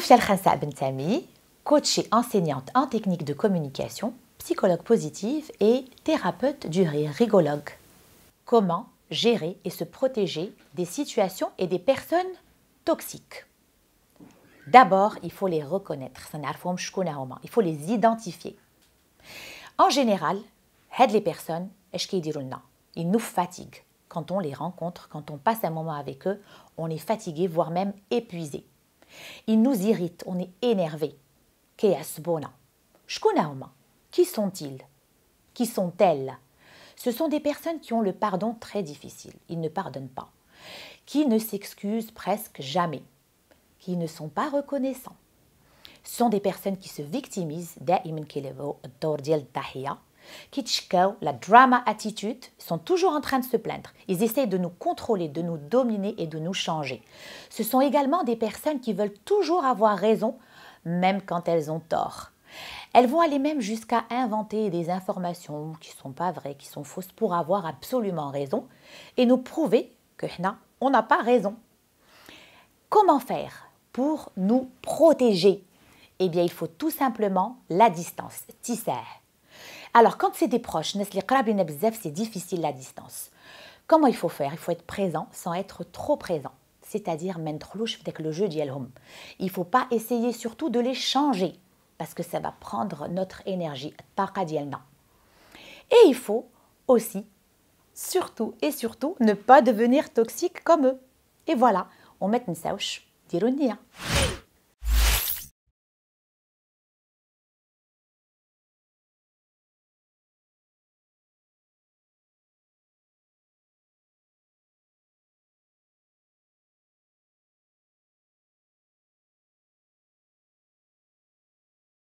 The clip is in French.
Sophia Khansa Bentami, coach et enseignante en technique de communication, psychologue positive et thérapeute du rire rigologue. Comment gérer et se protéger des situations et des personnes toxiques D'abord, il faut les reconnaître. Il faut les identifier. En général, aide les personnes, ils nous fatiguent. Quand on les rencontre, quand on passe un moment avec eux, on est fatigué, voire même épuisé. Ils nous irritent, on est énervé. Qui sont-ils Qui sont-elles Ce sont des personnes qui ont le pardon très difficile. Ils ne pardonnent pas. Qui ne s'excusent presque jamais. Qui ne sont pas reconnaissants. Ce sont des personnes qui se victimisent. Kitschko, la drama attitude, sont toujours en train de se plaindre. Ils essaient de nous contrôler, de nous dominer et de nous changer. Ce sont également des personnes qui veulent toujours avoir raison, même quand elles ont tort. Elles vont aller même jusqu'à inventer des informations qui ne sont pas vraies, qui sont fausses pour avoir absolument raison et nous prouver que non, on n'a pas raison. Comment faire pour nous protéger Eh bien, il faut tout simplement la distance, tisser. Alors, quand c'est des proches, c'est difficile la distance. Comment il faut faire Il faut être présent sans être trop présent. C'est-à-dire, avec le jeu d'Yelhom. Il ne faut pas essayer surtout de les changer parce que ça va prendre notre énergie. Et il faut aussi, surtout et surtout, ne pas devenir toxique comme eux. Et voilà, on met une sauce d'ironie. Hein.